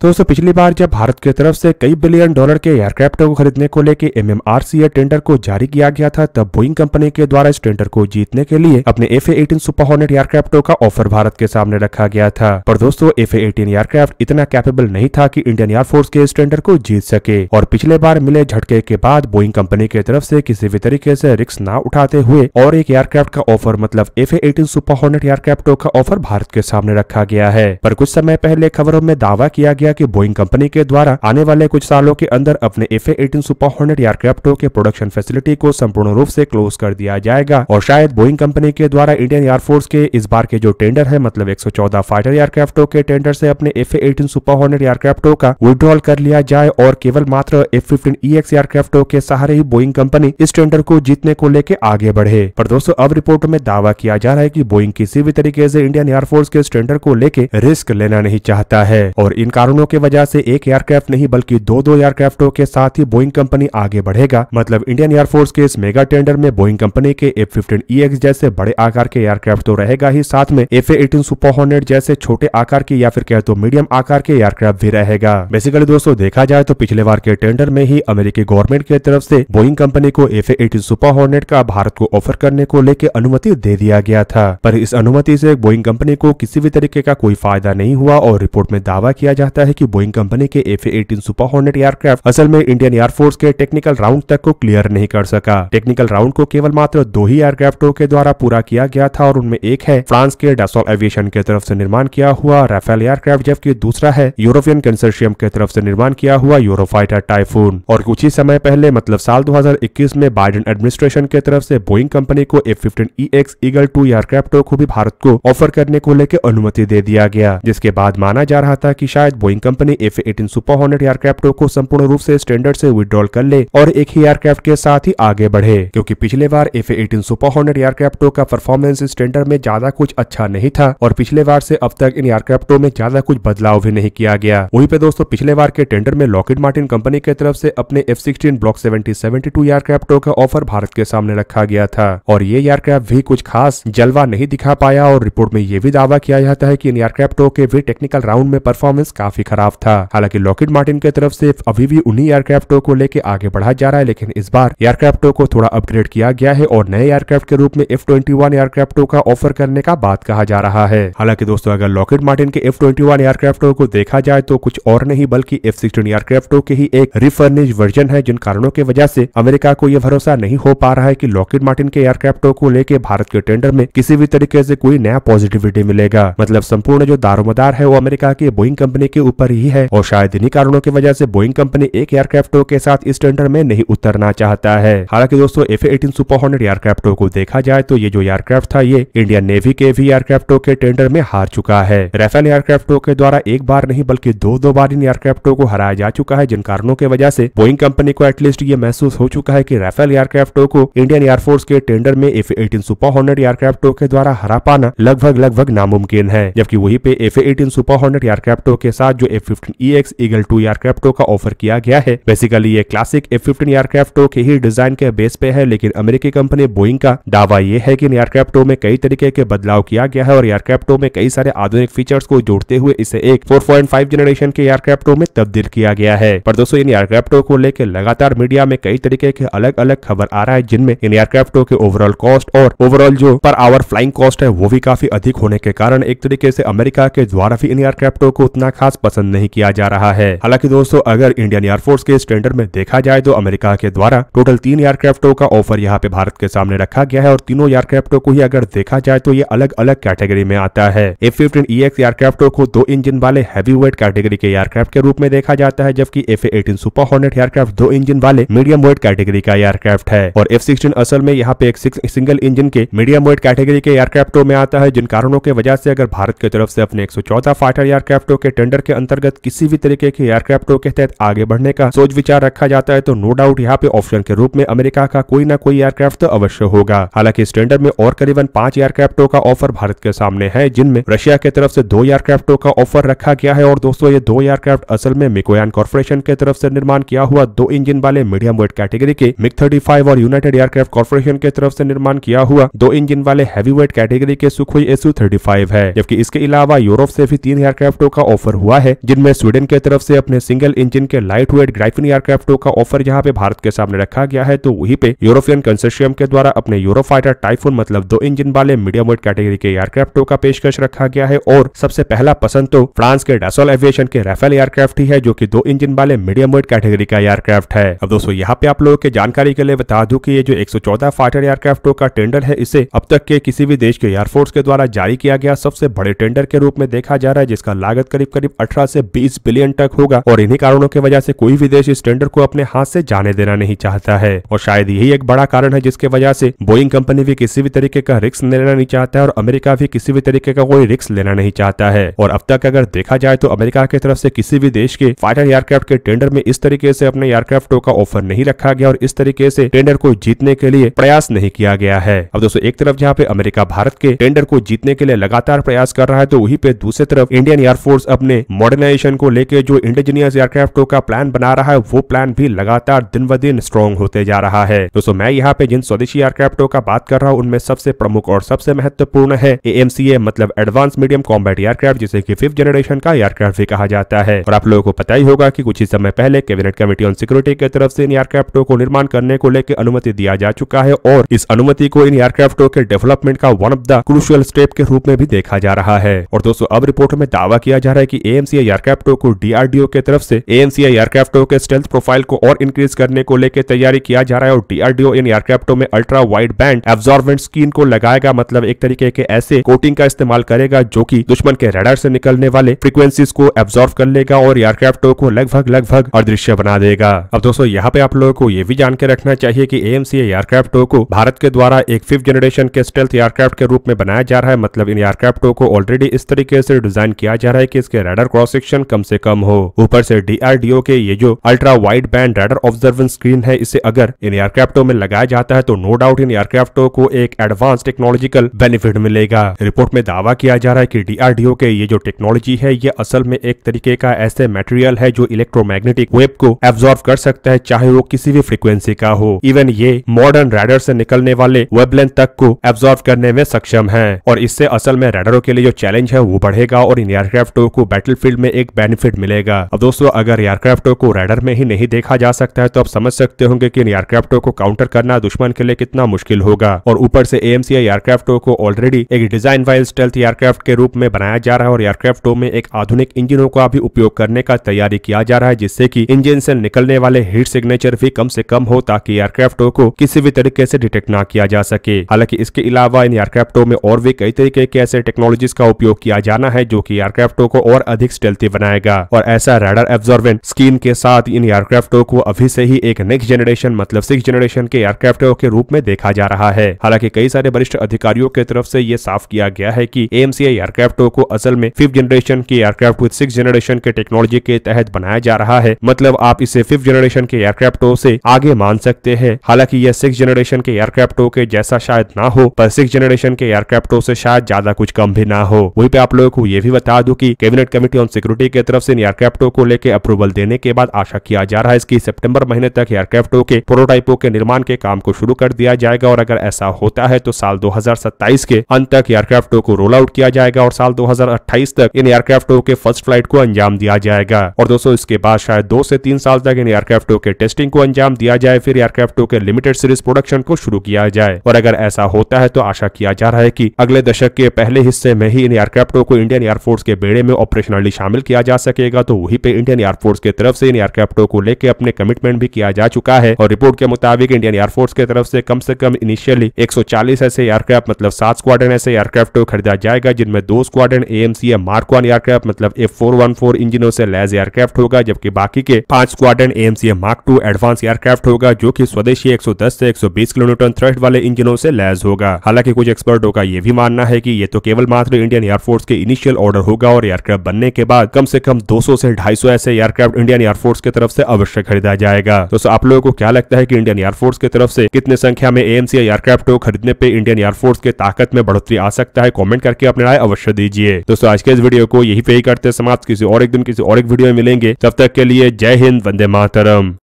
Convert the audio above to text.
तो दोस्तों पिछली बार जब भारत की तरफ से कई बिलियन डॉलर के एयरक्राफ्ट को खरीदने को लेकर एम टेंडर को जारी किया गया था तब बोइंग कंपनी के द्वारा इस टेंडर को जीतने के लिए अपने एफ एटीन सुपर हॉर्नेट एयरक्राफ्टों का ऑफर भारत के सामने रखा गया था पर दोस्तों एफ एटीन एयरक्राफ्ट इतना कैपेबल नहीं था की इंडियन एयरफोर्स के इस टेंडर को जीत सके और पिछले बार मिले झटके के बाद बोइंग कंपनी की तरफ ऐसी किसी भी तरीके ऐसी रिस्क न उठाते हुए और एक एयरक्राफ्ट का ऑफर मतलब एफ एटीन सुपर हॉर्नेट एयरक्राफ्टों का ऑफर भारत के सामने रखा गया है पर कुछ समय पहले खबरों में दावा किया गया गया कि बोइंग कंपनी के द्वारा आने वाले कुछ सालों के अंदर अपने एफ एटीन सुपर हॉर्नेट एयरक्राफ्टों के प्रोडक्शन फैसिलिटी को संपूर्ण रूप से क्लोज कर दिया जाएगा और शायद बोइंग कंपनी के द्वारा इंडियन एयरफोर्स के इस बार के जो टेंडर है मतलब एक फाइटर एयरक्राफ्टों के टेंडर से अपने एफ एटीन सुपर हॉर्नेट एयरक्राफ्टों का विड्रॉल कर लिया जाए और केवल मात्र एफ फिफ्टीन ई एक्स एयरक्राफ्टों के सहारे ही बोइंग कंपनी इस टेंडर को जीतने को लेकर आगे बढ़े पर दोस्तों अब रिपोर्ट में दावा किया जा रहा है की बोइंग किसी भी तरीके से इंडियन एयरफोर्स के टेंडर को लेकर रिस्क लेना नहीं चाहता है और इन कारणों दोनों की वजह से एक एयरक्राफ्ट नहीं बल्कि दो दो एयरक्राफ्टों के साथ ही बोइंग कंपनी आगे बढ़ेगा मतलब इंडियन एयरफोर्स के इस मेगा टेंडर में बोइंग कंपनी के एफ फिफ्टीन ई जैसे बड़े आकार के एयरक्राफ्ट तो रहेगा ही साथ में एफ एटीन सुपर हॉर्नेट जैसे छोटे आकार के या फिर कह तो मीडियम आकार के एयरक्राफ्ट भी रहेगा बेसिकली दोस्तों देखा जाए तो पिछले बार के टेंडर में ही अमेरिकी गवर्नमेंट की तरफ से बोइंग कंपनी को एफ एटीन सुपर हॉर्नेट का भारत को ऑफर करने को लेकर अनुमति दे दिया गया था पर इस अनुमति से बोइंग कंपनी को किसी भी तरीके का कोई फायदा नहीं हुआ और रिपोर्ट में दावा किया जाता है है कि बोइंग कंपनी के F eighteen Super Hornet aircraft असल में इंडियन एयरफोर्स के टेक्निकल राउंड तक को क्लियर नहीं कर सका टेक्निकल राउंड को केवल मात्र दो ही एयरक्राफ्टों के द्वारा पूरा किया गया था और उनमें एक है फ्रांस के डासोल एविएशन के तरफ ऐसी निर्माण किया हुआ राफेल एयरक्राफ्ट जबकि दूसरा है यूरोपियन कंसर्शियम के तरफ ऐसी निर्माण किया हुआ यूरोफाइटर टाइफून और कुछ ही समय पहले मतलब साल दो में बाइडन एडमिनिस्ट्रेशन के तरफ ऐसी बोइंग कंपनी को F fifteen E X Eagle two एयरक्राफ्टों को भी भारत को ऑफर करने को लेकर अनुमति दे दिया गया जिसके बाद माना जा रहा था की शायद Boeing trading company F eighteen Super Hornet एयरक्राफ्टों को संपूर्ण रूप से स्टैंडर्ड से विद्रॉल कर ले और एक ही एयरक्राफ्ट के साथ ही आगे बढ़े क्योंकि पिछले बार एफ एटीन सुपर हॉर्नेट एयरक्राफ्टों का परफॉर्मेंस स्टैंडर्ड में ज्यादा कुछ अच्छा नहीं था और पिछले बार से अब तक इन एयरक्राफ्टों में ज्यादा कुछ बदलाव भी नहीं किया गया वहीं पे दोस्तों पिछले बार के टेंडर में लॉकेट मार्टिन कंपनी के तरफ से अपने F sixteen block seventy seventy two एयरक्राफ्टों का ऑफर भारत के सामने रखा गया था और ये एयरक्राफ्ट भी कुछ खास जलवा नहीं दिखा पाया और रिपोर्ट में ये भी दावा किया जाता है की इन एयरक्राफ्टों के भी टेक्निकल राउंड में परफॉर्मेंस काफी खराब था हालांकि लॉकेट मार्टिन की तरफ से अभी भी उन्हीं एयरक्राफ्टों को लेकर आगे बढ़ा जा रहा है लेकिन इस बार एयरक्राफ्टों को थोड़ा अपग्रेड किया गया है और नए एयरक्राफ्ट के रूप में एफ ट्वेंटी वन एयरक्राफ्टों का ऑफर करने का बात कहा जा रहा है हालांकि दोस्तों अगर लॉकेट मार्टिन के एफ ट्वेंटी वन एयरक्राफ्टों को देखा जाए तो कुछ और नहीं बल्कि एफ सिक्सटीन एयरक्राफ्टों के ही एक रिफर्निश वर्जन है जिन कारणों की वजह से अमेरिका को यह भरोसा नहीं हो पा रहा है कि लॉकेट मार्टिन के एयरक्राफ्टों को लेकर भारत के टेंडर में किसी भी तरीके से कोई नया पॉजिटिविटी मिलेगा मतलब संपूर्ण जो दारोमदार है वो अमेरिका की बोइंग कंपनी के पर ही है और शायद इन्हीं कारणों की वजह से बोइंग कंपनी एक एयरक्राफ्टो के साथ इस टेंडर में नहीं उतरना चाहता है हालांकि दोस्तों एफ एटीन सुपर हॉर्नेट एयरक्राफ्टो को देखा जाए तो ये जो एयरक्राफ्ट था ये इंडियन नेवी के भी एयरक्राफ्टो के टेंडर में हार चुका है रेफेल एयरक्राफ्टों के द्वारा एक बार नहीं बल्कि दो दो बार इन एयरक्राफ्टों को हराया जा चुका है जिन कारणों की वजह से बोइंग कंपनी को एटलीस्ट ये महसूस हो चुका है की रेफेल एयरक्राफ्टो को इंडियन एयरफोर्स के टेंडर में एफ एटीन सुपर हॉर्नेट एयरक्राफ्टो के द्वारा हरा पाना लगभग लगभग नामुमकिन है जबकि वही पे एफ एटीन सुपर हॉन्ड एयरक्राफ्टो के साथ जो F fifteen E X Eagle two एयरक्राफ्टो का ऑफर किया गया है बेसिकली ये क्लासिक एफ फिफ्टीन एयरक्राफ्टो के ही डिजाइन के बेस पे है लेकिन अमेरिकी कंपनी बोइंग का दावा यह है कि इन एयरक्राफ्टो में कई तरीके के बदलाव किया गया है और एयरक्राफ्टो में कई सारे आधुनिक फीचर्स को जोड़ते हुए इसे एक 4.5 जनरेशन के एयरक्राफ्टो में तब्दील किया गया है पर दोस्तों इन एयरक्राफ्टो को लेकर लगातार मीडिया में कई तरीके के अलग अलग खबर आ रहा है जिनमें इन एयरक्राफ्टो के ओवरऑल कॉस्ट और ओवरऑल जो पर आवर फ्लाइंग कॉस्ट है वो भी काफी अधिक होने के कारण एक तरीके से अमेरिका के द्वारा भी इन एयरक्राफ्टो को उतना खास पसंद नहीं किया जा रहा है हालांकि दोस्तों अगर इंडियन एयरफोर्स के स्टैंडर्ड में देखा जाए तो अमेरिका के द्वारा टोटल तीन एयरक्राफ्टों का ऑफर यहाँ पे भारत के सामने रखा गया है और तीनों एयरक्राफ्टों को ही अगर देखा जाए तो ये अलग अलग कैटेगरी में आता है एफ फिफ्टीन ई एक्स एयरक्राफ्टों को दो इंजन वाले हैवी वेट कैटेगरी के एयरक्राफ्ट के रूप में देखा जाता है जबकि F eighteen Super Hornet aircraft दो इंजन वाले मीडियम वेट कैटेगरी का एयरक्राफ्ट है और एफ सिक्सटीन असल में यहाँ पे एक सिंगल इंजन के मीडियम वेट कैटेगरी के एयरक्राफ्टों में आता है जिन कारणों के वजह से अगर भारत की तरफ से अपने एक सौ चौदह फाइटर एयरक्राफ्टों के टेंडर के अंतर्गत किसी भी तरीके के एयरक्राफ्टों के तहत आगे बढ़ने का सोच विचार रखा जाता है तो नो डाउट यहाँ पे ऑप्शन के रूप में अमेरिका का कोई ना कोई एयरक्राफ्ट अवश्य होगा हालांकि स्टैंडर्ड में और करीबन पांच एयरक्राफ्टों का ऑफर भारत के सामने है जिनमें रशिया के तरफ से दो एयरक्राफ्टों का ऑफर रखा गया है और दोस्तों ये दो एयरक्राफ्ट असल में मिकोयान कॉर्पोरेशन के तरफ से निर्माण किया हुआ दो इंजन वाले मीडियम वेट कैटेगरी के मिक थर्टी फाइव और यूनाइटेड एयरक्राफ्ट कॉर्पोरेशन के तरफ से निर्माण किया हुआ दो इंजन वाले हैवी वेट कैटेगरी के सुखोई फाइव है जबकि इसके अलावा यूरोप से भी तीन एयरक्राफ्टों का ऑफर हुआ है है जिनमें स्वीडन के तरफ से अपने सिंगल इंजन के लाइट वेट ग्राइफिन एयरक्राफ्टों का ऑफर यहाँ पे भारत के सामने रखा गया है तो वही पे यूरोपियन कंसोशियम के द्वारा अपने यूरोफाइटर टाइफोन मतलब दो इंजन वाले मीडियम वेट कैटेगरी के एयरक्राफ्टों का पेशकश रखा गया है और सबसे पहला पसंद तो फ्रांस के डेसोल एविएशन के राफेल एयरक्राफ्ट ही है जो की दो इंजन वाले मीडियम वेट कैटेगरी का एयरक्राफ्ट है अब दोस्तों यहाँ पे आप लोगों के जानकारी के लिए बता दू की ये जो एक फाइटर एयरक्राफ्टों का टेंडर है इसे अब तक के किसी भी देश के एयरफोर्स के द्वारा जारी किया गया सबसे बड़े टेंडर के रूप में देखा जा रहा है जिसका लागत करीब करीब अठारह 18 से बीस बिलियन तक होगा और इन्हीं कारणों की वजह से कोई भी देश इस टेंडर को अपने हाथ से जाने देना नहीं चाहता है और शायद यही एक बड़ा कारण है जिसके वजह से बोइंग कंपनी भी किसी भी तरीके का रिस्क लेना नहीं चाहता है और अमेरिका भी किसी भी तरीके का कोई रिस्क लेना नहीं चाहता है और अब तक अगर देखा जाए तो अमेरिका की तरफ से किसी भी देश के फाइटर एयरक्राफ्ट के टेंडर में इस तरीके से अपने एयरक्राफ्टों का ऑफर नहीं रखा गया और इस तरीके से टेंडर को जीतने के लिए प्रयास नहीं किया गया है अब दोस्तों एक तरफ जहाँ पे अमेरिका भारत के टेंडर को जीतने के लिए लगातार प्रयास कर रहा है तो वही पे दूसरी तरफ इंडियन एयरफोर्स अपने मॉडर्नाइजेशन को लेकर जो इंडिजीनियस एयरक्राफ्टों का प्लान बना रहा है वो प्लान भी लगातार दिन ब दिन स्ट्रॉन्ग होते जा रहा है दोस्तों मैं यहाँ पे जिन स्वदेशी एयरक्राफ्टों का बात कर रहा हूँ उनमें सबसे प्रमुख और सबसे महत्वपूर्ण है ए मतलब एडवांस मीडियम कॉम्बैट एयरक्राफ्ट जिसे की फिफ्थ जनरेशन का एयरक्राफ्ट भी कहा जाता है और आप लोगों को पता ही होगा की कुछ ही समय पहले कैबिनेट कमेटी ऑन सिक्योरिटी की तरफ से इन एयरक्राफ्टों को निर्माण करने को लेकर अनुमति दिया जा चुका है और इस अनुमति को इन एयरक्राफ्टों के डेवलपमेंट का one of the crucial step के रूप में भी देखा जा रहा है और दोस्तों अब रिपोर्ट में दावा किया जा रहा है की एएमसी एयरक्राफ्टो को डीआरडीओ के तरफ से एनसीआई एयरक्राफ्टो के स्टेल्थ प्रोफाइल को और इंक्रीज करने को लेकर तैयारी किया जा रहा है और डीआरडीओ इन एयरक्राफ्टो में ultra wide band absorbent screen को लगाएगा मतलब एक तरीके के ऐसे कोटिंग का इस्तेमाल करेगा जो की दुश्मन के रेडर से निकलने वाले फ्रिक्वेंसीज को एब्जॉर्व कर लेगा और एयरक्राफ्टो को लगभग लगभग अदृश्य बना देगा अब दोस्तों यहाँ पे आप लोगों को ये भी जान के रखना चाहिए की एएमसीआई एयरक्राफ्टो को भारत के द्वारा एक फिफ्थ जनरेशन के स्टेल्थ एयरक्राफ्ट के रूप में बनाया जा रहा है मतलब इन एयरक्राफ्टो को ऑलरेडी इस तरीके से डिजाइन किया जा रहा है की इसके रेडर क्रॉस क्रॉस सेक्शन कम से कम हो ऊपर से डीआरडीओ के ये जो ultra wide band radar absorbent screen है इसे अगर इन एयरक्राफ्टों में लगाया जाता है तो नो डाउट इन एयरक्राफ्टों को एक एडवांस टेक्नोलॉजिकल बेनिफिट मिलेगा रिपोर्ट में दावा किया जा रहा है की डीआरडीओ के ये जो टेक्नोलॉजी है ये असल में एक तरीके का ऐसे मेटेरियल है जो इलेक्ट्रोमैग्नेटिक वेब को एब्जॉर्व कर सकता है चाहे वो किसी भी फ्रिक्वेंसी का हो इवन ये मॉडर्न रेडर से निकलने वाले वेबलेंथ तक को एब्जॉर्व करने में सक्षम है और इससे असल में रेडरों के लिए जो चैलेंज है वो बढ़ेगा और इन एयरक्राफ्टों को बैटल फील्ड में एक बेनिफिट मिलेगा अब दोस्तों अगर एयरक्राफ्टों को रेडर में ही नहीं देखा जा सकता है तो आप समझ सकते होंगे की इन एयरक्राफ्टों को काउंटर करना दुश्मन के लिए कितना मुश्किल होगा और ऊपर से एएमसीआई एयरक्राफ्टों को ऑलरेडी एक डिजाइन वाइज स्टेल्थ एयरक्राफ्ट के रूप में बनाया जा रहा है और एयरक्राफ्टों में एक आधुनिक इंजिनों का भी उपयोग करने का तैयारी किया जा रहा है जिससे की इंजन से निकलने वाले हीट सिग्नेचर भी कम से कम हो ताकि एयरक्राफ्टों को किसी भी तरीके से डिटेक्ट ना किया जा सके हालांकि इसके अलावा इन एयरक्राफ्टों में और भी कई तरीके के ऐसे टेक्नोलॉजीज का उपयोग किया जाना है जो की एयरक्राफ्टों को और अधिक जल्दी बनाएगा और ऐसा रेडर एब्जॉर्बेंट स्कीन के साथ इन एयरक्राफ्टों को अभी से ही एक नेक्स्ट जनरेशन मतलब सिक्स जनरेशन के एयरक्राफ्टों के रूप में देखा जा रहा है हालांकि कई सारे वरिष्ठ अधिकारियों की तरफ ऐसी ये साफ किया गया है की एम एयरक्राफ्टों को असल में फिफ्थ जनरेशन के एयरक्राफ्ट विद सिक्स जनरेशन के टेक्नोलॉजी के तहत बनाया जा रहा है मतलब आप इसे फिफ्थ जनरेशन के एयरक्राफ्टों से आगे मान सकते हैं हालांकि यह सिक्स जनरेशन के एयरक्राफ्टों के जैसा शायद ना हो पर सिक्स जनरेशन के एयरक्राफ्टों से शायद ज्यादा कुछ कम भी ना हो वहीं पे आप लोगों को ये भी बता दूं कि कैबिनेट कमेटी ऑन सिक्योरिटी की तरफ से इन एयरक्राफ्टों को लेकर अप्रूवल देने के बाद आशा किया जा रहा है इसकी सेप्टेम्बर महीने तक एयरक्राफ्टों के प्रोटोटाइपों के निर्माण के काम को शुरू कर दिया जाएगा और अगर ऐसा होता है तो साल दो के अंत तक एयरक्राफ्टों को रोल आउट किया जाएगा और साल दो तक इन एयरक्राफ्टों के फर्स्ट फ्लाइट को अंजाम दिया जाएगा और दोस्तों इसके बाद शायद दो से तीन साल तक इन एयरक्राफ्टों के टेस्टिंग को अंजाम दिया जाए फिर एयरक्राफ्टों के लिमिटेड सीरीज प्रोडक्शन को शुरू किया जाए और अगर ऐसा होता है तो आशा किया जा रहा है की अगले दशक के पहले हिस्से में ही इन एयरक्राफ्टों को इंडियन एयरफोर्स के बेड़े में ऑपरेशनली शामिल किया जा सकेगा तो वही पे इंडियन एयरफोर्स की तरफ से इन एयरक्राफ्टों को लेकर अपने कमिटमेंट भी किया जा चुका है और रिपोर्ट के मुताबिक इंडियन एयरफोर्स की तरफ से कम से कम इनिशियली 140 ऐसे एयरक्राफ्ट मतलब सात स्क्वाडन ऐसे एयरक्राफ्ट खरीदा जाएगा जिनमें दो squadron AMC mark one aircraft मतलब ए फोर इंजनों से लैस एयरक्राफ्ट होगा जबकि बाकी के पांच squadron AMC mark two advance aircraft होगा जो की स्वदेशी 110 से 120 किलोमीटर थ्रस्ट वाले इंजनों से लैस होगा हालांकि कुछ एक्सपर्टों का यह भी मानना है की ये तो केवल मात्र इंडियन एयरफोर्स के इनिशियल ऑर्डर होगा और एयरक्राफ्ट बनने के बाद कम से कम 200 से 250 ऐसे एयरक्राफ्ट इंडियन एयरफोर्स की तरफ से अवश्य खरीदा जाएगा दोस्तों आप लोगों को क्या लगता है कि इंडियन एयरफोर्स की तरफ से कितने संख्या में एएमसी एयरक्राफ्ट को खरीदने पे इंडियन एयरफोर्स के ताकत में बढ़ोतरी आ सकता है कॉमेंट करके अपने राय अवश्य दीजिए दोस्तों आज के इस वीडियो को यही पे ही करते समाप्त किसी और एक दिन किसी और एक वीडियो में मिलेंगे तब तक के लिए जय हिंद वंदे मातरम